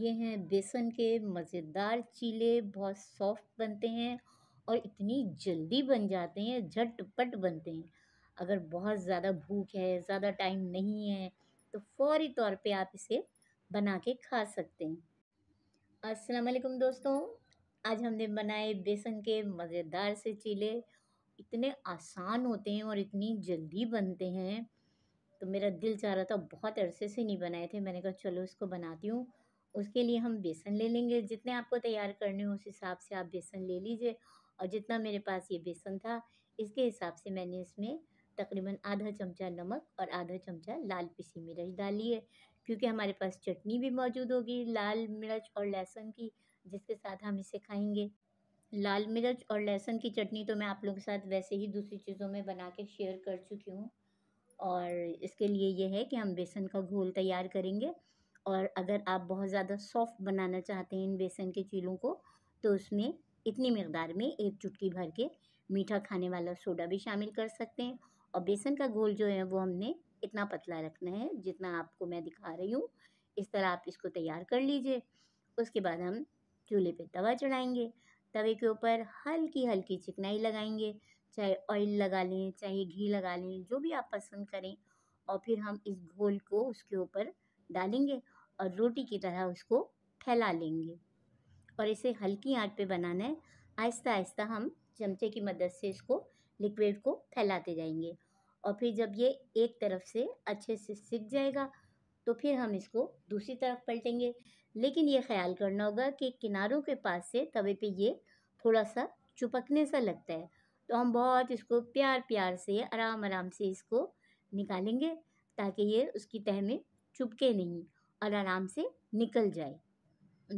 ये हैं बेसन के मज़ेदार चीले बहुत सॉफ्ट बनते हैं और इतनी जल्दी बन जाते हैं झटपट बनते हैं अगर बहुत ज़्यादा भूख है ज़्यादा टाइम नहीं है तो फौरी तौर पे आप इसे बना के खा सकते हैं अस्सलाम वालेकुम दोस्तों आज हमने बनाए बेसन के मज़ेदार से चीले इतने आसान होते हैं और इतनी जल्दी बनते हैं तो मेरा दिल चाह रहा था बहुत अरसे से नहीं बनाए थे मैंने कहा चलो इसको बनाती हूँ उसके लिए हम बेसन ले लेंगे जितने आपको तैयार करने हो उस हिसाब से आप बेसन ले लीजिए और जितना मेरे पास ये बेसन था इसके हिसाब से मैंने इसमें तकरीबन आधा चमचा नमक और आधा चमचा लाल पिसी मिर्च डाली है क्योंकि हमारे पास चटनी भी मौजूद होगी लाल मिर्च और लहसुन की जिसके साथ हम इसे खाएंगे लाल मिर्च और लहसुन की चटनी तो मैं आप लोगों के साथ वैसे ही दूसरी चीज़ों में बना के शेयर कर चुकी हूँ और इसके लिए यह है कि हम बेसन का घोल तैयार करेंगे और अगर आप बहुत ज़्यादा सॉफ्ट बनाना चाहते हैं इन बेसन के चीलों को तो उसमें इतनी मकदार में एक चुटकी भर के मीठा खाने वाला सोडा भी शामिल कर सकते हैं और बेसन का घोल जो है वो हमने इतना पतला रखना है जितना आपको मैं दिखा रही हूँ इस तरह आप इसको तैयार कर लीजिए उसके बाद हम चूल्हे पे तवा चढ़ाएंगे तवे के ऊपर हल्की हल्की चिकनाई लगाएंगे चाहे ऑयल लगा लें चाहे घी लगा लें जो भी आप पसंद करें और फिर हम इस घोल को उसके ऊपर डालेंगे और रोटी की तरह उसको फैला लेंगे और इसे हल्की आंच पे बनाना है आहिस्ता आहिस्ता हम चमचे की मदद से इसको लिक्विड को फैलाते जाएंगे और फिर जब ये एक तरफ से अच्छे से सिक जाएगा तो फिर हम इसको दूसरी तरफ पलटेंगे लेकिन ये ख्याल करना होगा कि किनारों के पास से तवे पे ये थोड़ा सा चुपकने सा लगता है तो हम बहुत इसको प्यार प्यार से आराम आराम से इसको निकालेंगे ताकि ये उसकी तह में चुपके नहीं और आराम से निकल जाए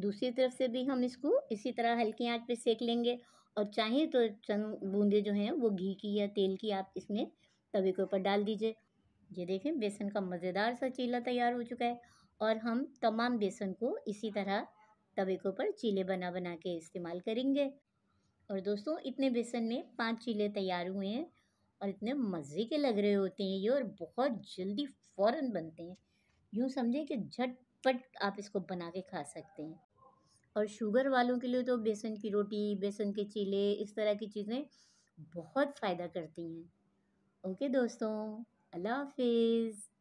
दूसरी तरफ से भी हम इसको इसी तरह हल्की आंच पे सेक लेंगे और चाहे तो चंद बूंदे जो हैं वो घी की या तेल की आप इसमें तवे के ऊपर डाल दीजिए ये देखें बेसन का मज़ेदार सा चीला तैयार हो चुका है और हम तमाम बेसन को इसी तरह तवे के ऊपर चीले बना बना के इस्तेमाल करेंगे और दोस्तों इतने बेसन में पाँच चीले तैयार हुए हैं और इतने मज़े के लग रहे होते हैं ये और बहुत जल्दी फ़ौरन बनते हैं यूँ समझें कि झटपट आप इसको बना के खा सकते हैं और शुगर वालों के लिए तो बेसन की रोटी बेसन के चीले इस तरह की चीज़ें बहुत फ़ायदा करती हैं ओके दोस्तों अल्लाह हाफिज़